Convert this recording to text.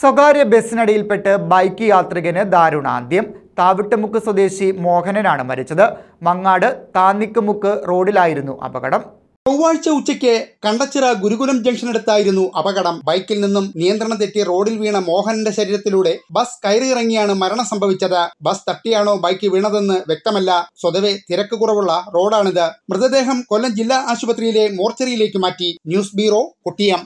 സ്വകാര്യ ബസ്സിനടിയിൽപ്പെട്ട് ബൈക്ക് യാത്രികന് ദാരുണാന്ത്യം താവിട്ടുമുക്ക് സ്വദേശി മോഹനനാണ് മരിച്ചത് മങ്ങാട് താന്നിക്കുമുക്ക് റോഡിലായിരുന്നു അപകടം ചൊവ്വാഴ്ച ഉച്ചയ്ക്ക് കണ്ടച്ചിറ ഗുരുകുലം ജംഗ്ഷനടുത്തായിരുന്നു അപകടം ബൈക്കിൽ നിന്നും നിയന്ത്രണം തെറ്റി റോഡിൽ വീണ മോഹനന്റെ ശരീരത്തിലൂടെ ബസ് കയറിയിറങ്ങിയാണ് മരണം സംഭവിച്ചത് ബസ് തട്ടിയാണോ ബൈക്ക് വീണതെന്ന് വ്യക്തമല്ല സ്വതവേ തിരക്ക് കുറവുള്ള റോഡാണിത് മൃതദേഹം കൊല്ലം ജില്ലാ ആശുപത്രിയിലെ മോർച്ചറിയിലേക്ക് മാറ്റി ന്യൂസ് ബ്യൂറോ കുട്ടിയം